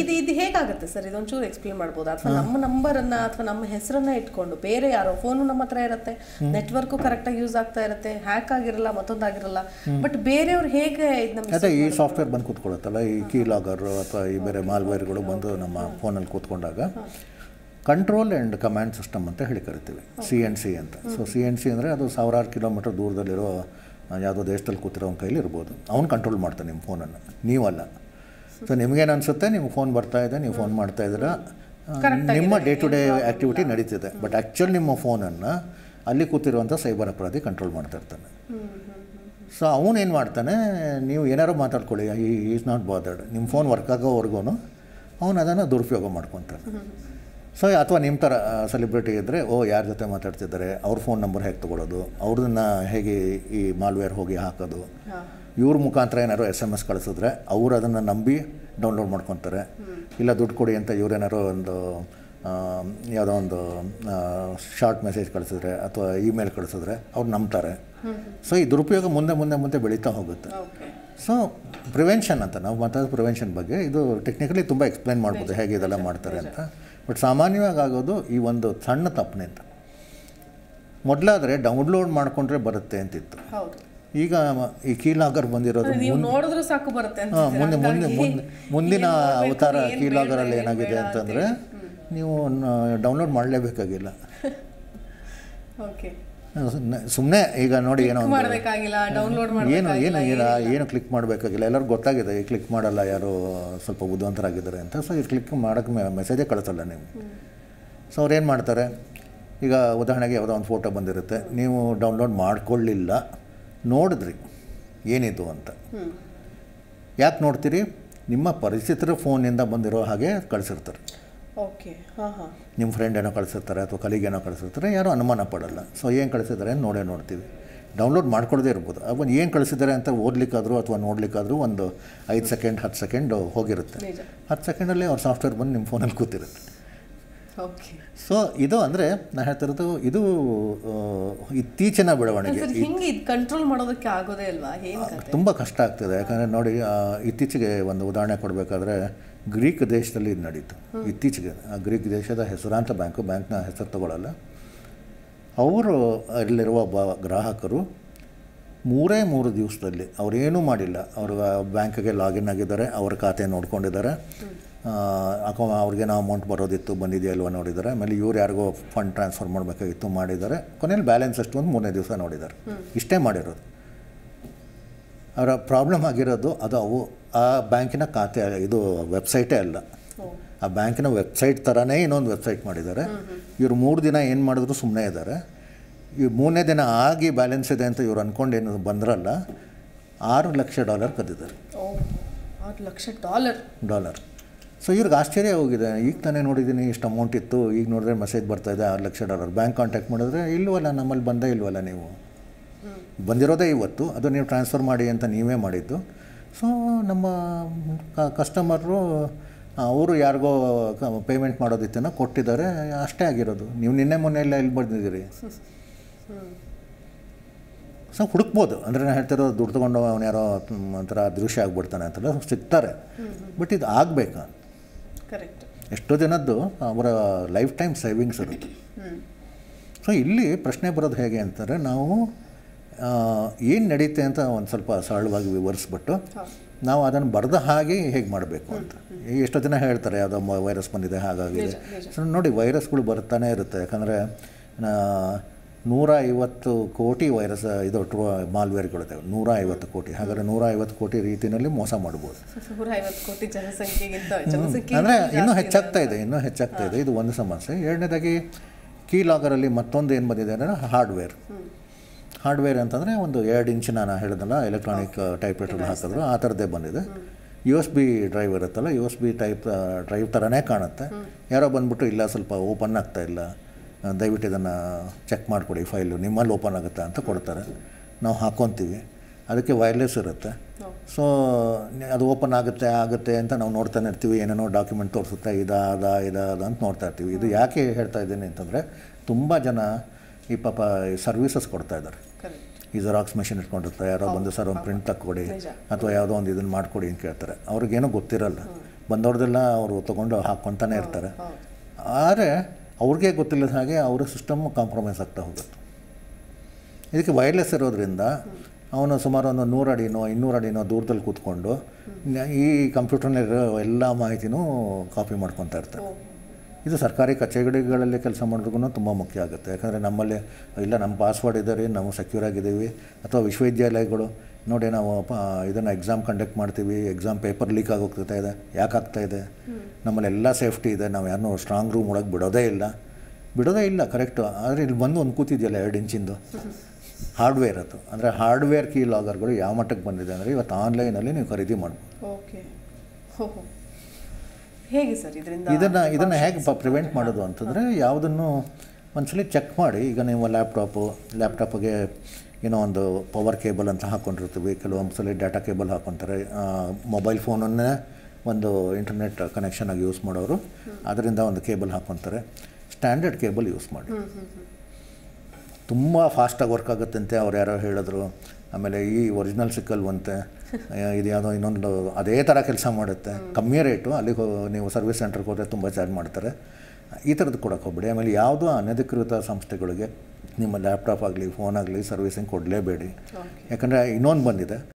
ಇದು ಇದು ಹೇಗಾಗುತ್ತೆ ಸರ್ ಇದೊಂಚೂರು ಎಕ್ಸ್ಪ್ಲೇನ್ ಮಾಡ್ಬೋದು ಅಥವಾ ನಮ್ಮ ನಂಬರ್ ಅನ್ನ ಅಥವಾ ನಮ್ಮ ಹೆಸರನ್ನ ಇಟ್ಕೊಂಡು ಬೇರೆ ಯಾರೋ ಫೋನು ನಮ್ಮ ಹತ್ರ ಇರುತ್ತೆ ನೆಟ್ವರ್ಕು ಕರೆಕ್ಟಾಗಿ ಯೂಸ್ ಆಗ್ತಾ ಇರುತ್ತೆ ಹ್ಯಾಕ್ ಆಗಿರಲ್ಲ ಮತ್ತೊಂದಾಗಿರಲ್ಲ ಬಟ್ ಬೇರೆಯವ್ರು ಹೇಗೆ ಅದೇ ಈ ಸಾಫ್ಟ್ವೇರ್ ಬಂದು ಕೂತ್ಕೊಳ್ಳುತ್ತಲ್ಲ ಈ ಕೀ ಲಾಗರ್ ಅಥವಾ ಈ ಬೇರೆ ಮಾಲ್ವೇರ್ಗಳು ಬಂದು ನಮ್ಮ ಫೋನಲ್ಲಿ ಕೂತ್ಕೊಂಡಾಗ ಕಂಟ್ರೋಲ್ ಆ್ಯಂಡ್ ಕಮಾಂಡ್ ಸಿಸ್ಟಮ್ ಅಂತ ಹೇಳಿ ಕರಿತೀವಿ ಸಿ ಎನ್ ಸಿ ಅಂತ ಸೊ ಸಿ ಎನ್ ಸಿ ಅಂದರೆ ಅದು ಸಾವಿರಾರು ಕಿಲೋಮೀಟರ್ ದೂರದಲ್ಲಿರೋ ಯಾವುದೋ ದೇಶದಲ್ಲಿ ಕೂತಿರೋ ಕೈಲಿ ಇರ್ಬೋದು ಅವ್ನು ಕಂಟ್ರೋಲ್ ಮಾಡ್ತಾನೆ ನಿಮ್ಮ ಫೋನನ್ನು ನೀವಲ್ಲ ಸೊ ನಿಮ್ಗೇನು ಅನಿಸುತ್ತೆ ನಿಮ್ಗೆ ಫೋನ್ ಬರ್ತಾ ಇದೆ ನೀವು ಫೋನ್ ಮಾಡ್ತಾ ಇದ್ದೀರಾ ನಿಮ್ಮ ಡೇ ಟು ಡೇ ಆ್ಯಕ್ಟಿವಿಟಿ ನಡೀತಿದೆ ಬಟ್ ಆ್ಯಕ್ಚುಲಿ ನಿಮ್ಮ ಫೋನನ್ನು ಅಲ್ಲಿ ಕೂತಿರುವಂಥ ಸೈಬರ್ ಅಪರಾಧಿ ಕಂಟ್ರೋಲ್ ಮಾಡ್ತಾ ಇರ್ತಾನೆ ಸೊ ಅವನೇನು ಮಾಡ್ತಾನೆ ನೀವು ಏನಾರು ಮಾತಾಡ್ಕೊಳ್ಳಿ ಈ ಈಸ್ ನಾಟ್ ಬಾದರ್ಡ್ ನಿಮ್ಮ ಫೋನ್ ವರ್ಕ್ ಆಗೋವರೆಗೂ ಅವನು ಅದನ್ನು ದುರುಪಯೋಗ ಮಾಡ್ಕೊತಾನೆ ಸೊ ಅಥವಾ ನಿಮ್ಮ ಥರ ಸೆಲೆಬ್ರಿಟಿ ಇದ್ದರೆ ಓ ಯಾರ ಜೊತೆ ಮಾತಾಡ್ತಿದ್ದಾರೆ ಅವ್ರ ಫೋನ್ ನಂಬರ್ ಹೇಗೆ ತೊಗೊಳೋದು ಅವ್ರದನ್ನ ಹೇಗೆ ಈ ಮಾಲ್ವೇರ್ ಹೋಗಿ ಹಾಕೋದು ಇವ್ರ ಮುಖಾಂತರ ಏನಾದ್ರು ಎಸ್ ಎಮ್ ಎಸ್ ಕಳಿಸಿದ್ರೆ ಅವ್ರು ಅದನ್ನು ನಂಬಿ ಡೌನ್ಲೋಡ್ ಮಾಡ್ಕೊತಾರೆ ಇಲ್ಲ ದುಡ್ಡು ಕೊಡಿ ಅಂತ ಇವ್ರೇನಾದ್ರು ಒಂದು ಯಾವುದೋ ಒಂದು ಶಾರ್ಟ್ ಮೆಸೇಜ್ ಕಳಿಸಿದ್ರೆ ಅಥವಾ ಇಮೇಲ್ ಕಳಿಸಿದ್ರೆ ಅವ್ರು ನಂಬ್ತಾರೆ ಸೊ ಈ ದುರುಪಯೋಗ ಮುಂದೆ ಮುಂದೆ ಮುಂದೆ ಬೆಳೀತಾ ಹೋಗುತ್ತೆ ಸೊ ಪ್ರಿವೆನ್ಷನ್ ಅಂತ ನಾವು ಮಾತಾಡೋದು ಪ್ರಿವೆನ್ಷನ್ ಬಗ್ಗೆ ಇದು ಟೆಕ್ನಿಕಲಿ ತುಂಬ ಎಕ್ಸ್ಪ್ಲೈನ್ ಮಾಡ್ಬೋದು ಹೇಗೆ ಇದೆಲ್ಲ ಮಾಡ್ತಾರೆ ಅಂತ ಬಟ್ ಸಾಮಾನ್ಯವಾಗಿ ಆಗೋದು ಈ ಒಂದು ಸಣ್ಣ ತಪ್ಪನೆ ಅಂತ ಮೊದಲಾದರೆ ಡೌನ್ಲೋಡ್ ಮಾಡಿಕೊಂಡ್ರೆ ಬರುತ್ತೆ ಅಂತಿತ್ತು ಈಗ ಈ ಕೀಲಾಗರ್ ಬಂದಿರೋದು ನೋಡಿದ್ರೆ ಸಾಕು ಬರುತ್ತೆ ಮುಂದೆ ಮುಂದೆ ಮುಂದೆ ಮುಂದಿನ ಅವತಾರ ಕೀಲಾಗರಲ್ಲಿ ಏನಾಗಿದೆ ಅಂತಂದರೆ ನೀವು ಡೌನ್ಲೋಡ್ ಮಾಡಲೇಬೇಕಾಗಿಲ್ಲ ಓಕೆ ಸುಮ್ಮನೆ ಈಗ ನೋಡಿ ಏನೋ ಏನು ಏನು ಏನು ಏನು ಕ್ಲಿಕ್ ಮಾಡಬೇಕಾಗಿಲ್ಲ ಎಲ್ಲರಿಗೂ ಗೊತ್ತಾಗಿದೆ ಈ ಕ್ಲಿಕ್ ಮಾಡಲ್ಲ ಯಾರು ಸ್ವಲ್ಪ ಬುದ್ಧಿವಂತರಾಗಿದ್ದಾರೆ ಅಂತ ಸೊ ಇದು ಕ್ಲಿಕ್ ಮಾಡೋಕ್ಕೆ ಮೆಸೇಜೇ ಕಳಿಸಲ್ಲ ನೀವು ಸೊ ಅವ್ರು ಏನು ಮಾಡ್ತಾರೆ ಈಗ ಉದಾಹರಣೆಗೆ ಯಾವುದೋ ಒಂದು ಫೋಟೋ ಬಂದಿರುತ್ತೆ ನೀವು ಡೌನ್ಲೋಡ್ ಮಾಡಿಕೊಳ್ಳಿಲ್ಲ ನೋಡಿದ್ರಿ ಏನಿದು ಅಂತ ಯಾಕೆ ನೋಡ್ತೀರಿ ನಿಮ್ಮ ಪರಿಚಿತರ ಫೋನಿಂದ ಬಂದಿರೋ ಹಾಗೆ ಕಳಿಸಿರ್ತಾರೆ ಓಕೆ ನಿಮ್ಮ ಫ್ರೆಂಡ್ ಏನೋ ಕಳಿಸಿರ್ತಾರೆ ಅಥವಾ ಕಲೀಗ್ ಏನೋ ಕಳಿಸಿರ್ತಾರೆ ಯಾರೂ ಅನುಮಾನ ಪಡಲ್ಲ ಸೊ ಏನು ಕಳಿಸಿದ್ದಾರೆ ನೋಡೇ ನೋಡ್ತೀವಿ ಡೌನ್ಲೋಡ್ ಮಾಡ್ಕೊಳ್ಳದೇ ಇರ್ಬೋದು ಅವನು ಏನು ಕಳಿಸಿದ್ದಾರೆ ಅಂತ ಓದ್ಲಿಕ್ಕಾದ್ರೂ ಅಥವಾ ನೋಡ್ಲಿಕ್ಕಾದರೂ ಒಂದು ಐದು ಸೆಕೆಂಡ್ ಹತ್ತು ಸೆಕೆಂಡ್ ಹೋಗಿರುತ್ತೆ ಹತ್ತು ಸೆಕೆಂಡಲ್ಲಿ ಅವ್ರ ಸಾಫ್ಟ್ವೇರ್ ಬಂದು ನಿಮ್ಮ ಫೋನಲ್ಲಿ ಕೂತಿರುತ್ತೆ ಸೊ ಇದು ಅಂದರೆ ನಾನು ಹೇಳ್ತಿರೋದು ಇದು ಇತ್ತೀಚಿನ ಬೆಳವಣಿಗೆ ಕಂಟ್ರೋಲ್ ಮಾಡೋದಕ್ಕೆ ಆಗೋದೇ ಅಲ್ವಾ ತುಂಬ ಕಷ್ಟ ಆಗ್ತದೆ ಯಾಕಂದರೆ ನೋಡಿ ಇತ್ತೀಚೆಗೆ ಒಂದು ಉದಾಹರಣೆ ಕೊಡಬೇಕಾದ್ರೆ ಗ್ರೀಕ್ ದೇಶದಲ್ಲಿ ಇದು ನಡೀತು ಇತ್ತೀಚೆಗೆ ಗ್ರೀಕ್ ದೇಶದ ಹೆಸರಾಂತ ಬ್ಯಾಂಕು ಬ್ಯಾಂಕ್ನ ಹೆಸರು ತಗೊಳ್ಳಲ್ಲ ಅವರು ಅಲ್ಲಿರುವ ಗ್ರಾಹಕರು ಮೂರೇ ಮೂರು ದಿವಸದಲ್ಲಿ ಅವರೇನೂ ಮಾಡಿಲ್ಲ ಅವರು ಬ್ಯಾಂಕ್ಗೆ ಲಾಗಿನ್ ಆಗಿದ್ದಾರೆ ಅವ್ರ ಖಾತೆ ನೋಡ್ಕೊಂಡಿದ್ದಾರೆ ಅಕೌ ಅವ್ರಿಗೇನೋ ಅಮೌಂಟ್ ಬರೋದಿತ್ತು ಬಂದಿದೆಯಾ ನೋಡಿದಾರೆ ನೋಡಿದ್ದಾರೆ ಆಮೇಲೆ ಇವ್ರು ಯಾರಿಗೋ ಫಂಡ್ ಟ್ರಾನ್ಸ್ಫರ್ ಮಾಡಬೇಕಾಗಿತ್ತು ಮಾಡಿದ್ದಾರೆ ಕೊನೆಯಲ್ಲಿ ಬ್ಯಾಲೆನ್ಸ್ ಅಷ್ಟು ಒಂದು ಮೂರನೇ ದಿವಸ ನೋಡಿದ್ದಾರೆ ಇಷ್ಟೇ ಮಾಡಿರೋದು ಅವರ ಪ್ರಾಬ್ಲಮ್ ಆಗಿರೋದು ಅದು ಅವು ಆ ಬ್ಯಾಂಕಿನ ಖಾತೆ ಇದು ವೆಬ್ಸೈಟೇ ಅಲ್ಲ ಆ ಬ್ಯಾಂಕಿನ ವೆಬ್ಸೈಟ್ ಥರನೇ ಇನ್ನೊಂದು ವೆಬ್ಸೈಟ್ ಮಾಡಿದ್ದಾರೆ ಇವರು ಮೂರು ದಿನ ಏನು ಮಾಡಿದ್ರು ಸುಮ್ಮನೆ ಇದ್ದಾರೆ ಈ ಮೂರನೇ ದಿನ ಆಗಿ ಬ್ಯಾಲೆನ್ಸ್ ಇದೆ ಅಂತ ಇವ್ರು ಅಂದ್ಕೊಂಡು ಏನು ಬಂದ್ರಲ್ಲ ಆರು ಲಕ್ಷ ಡಾಲರ್ ಕದ್ದಿದ್ದಾರೆ ಲಕ್ಷ ಡಾಲರ್ ಡಾಲರ್ ಸೊ ಇವ್ರಿಗೆ ಆಶ್ಚರ್ಯ ಹೋಗಿದೆ ಈಗ ತಾನೇ ನೋಡಿದ್ದೀನಿ ಇಷ್ಟು ಅಮೌಂಟ್ ಇತ್ತು ಈಗ ನೋಡಿದ್ರೆ ಮೆಸೇಜ್ ಬರ್ತಾ ಇದೆ ಆರು ಲಕ್ಷ ಡಾಲರ್ ಬ್ಯಾಂಕ್ ಕಾಂಟ್ಯಾಕ್ಟ್ ಮಾಡಿದ್ರೆ ಇಲ್ವಲ್ಲ ನಮ್ಮಲ್ಲಿ ಬಂದೇ ಇಲ್ವಲ್ಲ ನೀವು ಬಂದಿರೋದೇ ಇವತ್ತು ಅದು ನೀವು ಟ್ರಾನ್ಸ್ಫರ್ ಮಾಡಿ ಅಂತ ನೀವೇ ಮಾಡಿದ್ದು ಸೊ ನಮ್ಮ ಕಸ್ಟಮರು ಅವರು ಯಾರಿಗೋ ಪೇಮೆಂಟ್ ಮಾಡೋದಿತ್ತೇನೋ ಕೊಟ್ಟಿದ್ದಾರೆ ಅಷ್ಟೇ ಆಗಿರೋದು ನೀವು ನಿನ್ನೆ ಮೊನ್ನೆ ಎಲ್ಲ ಇಲ್ಲಿ ಬಂದಿದ್ದೀರಿ ಸೊ ಹುಡುಕ್ಬೋದು ಅಂದರೆ ನಾನು ಹೇಳ್ತಿರೋದು ದುಡ್ಡು ತೊಗೊಂಡು ಅವನು ಯಾರೋ ಒಂಥರ ದೃಶ್ಯ ಆಗ್ಬಿಡ್ತಾನೆ ಅಂತಲ್ಲ ಸಿಗ್ತಾರೆ ಬಟ್ ಇದು ಆಗಬೇಕಾ ಕರೆಕ್ಟ್ ಎಷ್ಟೋ ಜನದ್ದು ಅವರ ಲೈಫ್ ಟೈಮ್ ಸೇವಿಂಗ್ಸ್ ಇರುತ್ತೆ ಸೊ ಇಲ್ಲಿ ಪ್ರಶ್ನೆ ಬರೋದು ಹೇಗೆ ಅಂತಂದರೆ ನಾವು ಏನು ನಡೀತೆ ಅಂತ ಒಂದು ಸ್ವಲ್ಪ ಸರಳವಾಗಿ ವಿವರಿಸ್ಬಿಟ್ಟು ನಾವು ಅದನ್ನು ಬರೆದ ಹಾಗೆ ಹೇಗೆ ಮಾಡಬೇಕು ಅಂತ ಎಷ್ಟೋ ಜನ ಹೇಳ್ತಾರೆ ಯಾವುದೋ ವೈರಸ್ ಬಂದಿದೆ ಹಾಗಾಗಿದೆ ಸೊ ನೋಡಿ ವೈರಸ್ಗಳು ಬರ್ತಾನೆ ಇರುತ್ತೆ ಯಾಕಂದರೆ ನೂರ ಐವತ್ತು ಕೋಟಿ ವೈರಸ್ ಇದು ಟ್ರೋ ಮಾಲ್ವೇರ್ಗಳಿದ್ದಾವೆ ನೂರ ಐವತ್ತು ಕೋಟಿ ಹಾಗಾದರೆ ನೂರ ಐವತ್ತು ಕೋಟಿ ರೀತಿಯಲ್ಲಿ ಮೋಸ ಮಾಡ್ಬೋದು ಅಂದರೆ ಇನ್ನೂ ಹೆಚ್ಚಾಗ್ತಾ ಇದೆ ಇನ್ನೂ ಹೆಚ್ಚಾಗ್ತಾ ಇದೆ ಇದು ಒಂದು ಸಮಸ್ಯೆ ಎರಡನೇದಾಗಿ ಕೀ ಲಾಗರಲ್ಲಿ ಮತ್ತೊಂದು ಏನು ಬಂದಿದೆ ಅಂದರೆ ಹಾರ್ಡ್ವೇರ್ ಹಾರ್ಡ್ವೇರ್ ಅಂತಂದರೆ ಒಂದು ಎರಡು ಇಂಚಿನ ನಾನು ಹೇಳಿದಲ್ಲ ಎಲೆಕ್ಟ್ರಾನಿಕ್ ಟೈಪ್ ರೈಟರ್ ಹಾಕಿದ್ರು ಆ ಥರದ್ದೇ ಬಂದಿದೆ ಯು ಎಸ್ ಬಿ ಡ್ರೈವ್ ಇರುತ್ತಲ್ಲ U S B type drive ಥರನೇ ಕಾಣುತ್ತೆ ಯಾರೋ ಬಂದ್ಬಿಟ್ಟು ಇಲ್ಲ ಸ್ವಲ್ಪ ಓಪನ್ ಆಗ್ತಾ ಇಲ್ಲ ದಯವಿಟ್ಟು ಇದನ್ನು ಚೆಕ್ ಮಾಡಿಕೊಡಿ ಫೈಲು ನಿಮ್ಮಲ್ಲಿ ಓಪನ್ ಆಗುತ್ತಾ ಅಂತ ಕೊಡ್ತಾರೆ ನಾವು ಹಾಕ್ಕೊತೀವಿ ಅದಕ್ಕೆ ವೈರ್ಲೆಸ್ ಇರುತ್ತೆ ಸೊ ಅದು ಓಪನ್ ಆಗುತ್ತೆ ಆಗುತ್ತೆ ಅಂತ ನಾವು ನೋಡ್ತಾನೆ ಇರ್ತೀವಿ ಏನೇನೋ ಡಾಕ್ಯುಮೆಂಟ್ ತೋರಿಸುತ್ತೆ ಇದಾದ ಇದಾದ ಅಂತ ನೋಡ್ತಾ ಇರ್ತೀವಿ ಇದು ಯಾಕೆ ಹೇಳ್ತಾ ಇದ್ದೀನಿ ಅಂತಂದರೆ ತುಂಬ ಜನ ಈ ಪಾಪ ಸರ್ವಿಸಸ್ ಕೊಡ್ತಾ ಇದ್ದಾರೆ ಈ ಜೆರಾಕ್ಸ್ ಮೆಷಿನ್ ಇಟ್ಕೊಂಡಿರ್ತಾರೆ ಯಾರೋ ಬಂದು ಸರ್ ಒಂದು ಪ್ರಿಂಟ್ ತಕ್ಕೊಡಿ ಅಥವಾ ಯಾವುದೋ ಒಂದು ಇದನ್ನು ಮಾಡಿಕೊಡಿ ಅಂತ ಕೇಳ್ತಾರೆ ಅವ್ರಿಗೇನೂ ಗೊತ್ತಿರಲ್ಲ ಬಂದವ್ರದೆಲ್ಲ ಅವರು ತೊಗೊಂಡು ಹಾಕ್ಕೊತಾನೆ ಇರ್ತಾರೆ ಆದರೆ ಅವ್ರಿಗೆ ಗೊತ್ತಿಲ್ಲದ ಹಾಗೆ ಅವರ ಸಿಸ್ಟಮ್ ಕಾಂಪ್ರಮೈಸ್ ಆಗ್ತಾ ಹೋಗುತ್ತೆ ಇದಕ್ಕೆ ವೈರ್ಲೆಸ್ ಇರೋದ್ರಿಂದ ಅವನು ಸುಮಾರು ಒಂದು ನೂರು ಅಡಿನೋ ಇನ್ನೂರು ಅಡಿನೋ ದೂರದಲ್ಲಿ ಕೂತ್ಕೊಂಡು ಈ ಕಂಪ್ಯೂಟರ್ನಲ್ಲಿರೋ ಎಲ್ಲ ಮಾಹಿತಿನೂ ಕಾಪಿ ಮಾಡ್ಕೊತಾ ಇರ್ತಾರೆ ಇದು ಸರ್ಕಾರಿ ಕಚೇರಿಗಳಲ್ಲಿ ಕೆಲಸ ಮಾಡೋದಕ್ಕೂ ತುಂಬ ಮುಖ್ಯ ಆಗುತ್ತೆ ಯಾಕಂದರೆ ನಮ್ಮಲ್ಲಿ ಇಲ್ಲ ನಮ್ಮ ಪಾಸ್ವರ್ಡ್ ಇದ್ದಾರೆ ನಾವು ಸೆಕ್ಯೂರ್ ಆಗಿದ್ದೀವಿ ಅಥವಾ ವಿಶ್ವವಿದ್ಯಾಲಯಗಳು ನೋಡಿ ನಾವು ಇದನ್ನು ಎಕ್ಸಾಮ್ ಕಂಡಕ್ಟ್ ಮಾಡ್ತೀವಿ ಎಕ್ಸಾಮ್ ಪೇಪರ್ ಲೀಕ್ ಆಗೋಗ್ತಾ ಇದೆ ಯಾಕೆ ಆಗ್ತಾ ಇದೆ ನಮ್ಮಲ್ಲಿ ಎಲ್ಲ ಸೇಫ್ಟಿ ಇದೆ ನಾವು ಯಾರನ್ನೂ ಸ್ಟ್ರಾಂಗ್ ರೂಮ್ ಒಳಗೆ ಬಿಡೋದೇ ಇಲ್ಲ ಬಿಡೋದೇ ಇಲ್ಲ ಕರೆಕ್ಟು ಆದರೆ ಇಲ್ಲಿ ಬಂದು ಒಂದು ಕೂತಿದೆಯಲ್ಲ ಎರಡು ಇಂಚಿಂದು ಹಾರ್ಡ್ವೇರ್ ಅದು ಅಂದರೆ ಹಾರ್ಡ್ವೇರ್ ಕೀ ಲಾಗರ್ಗಳು ಯಾವ ಮಟ್ಟಕ್ಕೆ ಬಂದಿದೆ ಅಂದರೆ ಇವತ್ತು ಆನ್ಲೈನಲ್ಲಿ ನೀವು ಖರೀದಿ ಮಾಡ್ಬೋದು ಹೇಗೆ ಸರ್ ಇದನ್ನು ಇದನ್ನು ಹೇಗೆ ಪ್ರಿವೆಂಟ್ ಮಾಡೋದು ಅಂತಂದರೆ ಯಾವುದನ್ನು ಒಂದ್ಸಲಿ ಚೆಕ್ ಮಾಡಿ ಈಗ ನೀವು ಲ್ಯಾಪ್ಟಾಪು ಲ್ಯಾಪ್ಟಾಪಿಗೆ ಏನೋ ಒಂದು ಪವರ್ ಕೇಬಲ್ ಅಂತ ಹಾಕ್ಕೊಂಡಿರ್ತೀವಿ ಕೆಲವೊಂದು ಸಲ ಡಾಟಾ ಕೇಬಲ್ ಹಾಕ್ಕೊತಾರೆ ಮೊಬೈಲ್ ಫೋನನ್ನೇ ಒಂದು ಇಂಟರ್ನೆಟ್ ಕನೆಕ್ಷನಾಗಿ ಯೂಸ್ ಮಾಡೋರು ಅದರಿಂದ ಒಂದು ಕೇಬಲ್ ಹಾಕ್ಕೊತಾರೆ ಸ್ಟ್ಯಾಂಡರ್ಡ್ ಕೇಬಲ್ ಯೂಸ್ ಮಾಡಿ ತುಂಬ ಫಾಸ್ಟಾಗಿ ವರ್ಕ್ ಆಗುತ್ತಂತೆ ಅವ್ರು ಯಾರೋ ಹೇಳಿದ್ರು ಆಮೇಲೆ ಈ ಒರಿಜಿನಲ್ ಸಿಕ್ಕಲ್ವಂತೆ ಇದು ಯಾವುದೋ ಇನ್ನೊಂದು ಅದೇ ಥರ ಕೆಲಸ ಮಾಡುತ್ತೆ ಕಮ್ಮಿ ರೇಟು ಅಲ್ಲಿಗೆ ನೀವು ಸರ್ವಿಸ್ ಸೆಂಟರ್ಗೆ ಹೋದರೆ ತುಂಬ ಚಾರ್ಜ್ ಮಾಡ್ತಾರೆ ಈ ಥರದ್ದು ಕೊಡೋಕ್ಕೆ ಹೋಗ್ಬೇಡಿ ಆಮೇಲೆ ಯಾವುದೋ ಅನಧಿಕೃತ ಸಂಸ್ಥೆಗಳಿಗೆ ನಿಮ್ಮ ಲ್ಯಾಪ್ಟಾಪ್ ಆಗಲಿ ಫೋನ್ ಆಗಲಿ ಸರ್ವಿಸಿಂಗ್ ಕೊಡಲೇಬೇಡಿ ಯಾಕಂದರೆ ಇನ್ನೊಂದು ಬಂದಿದೆ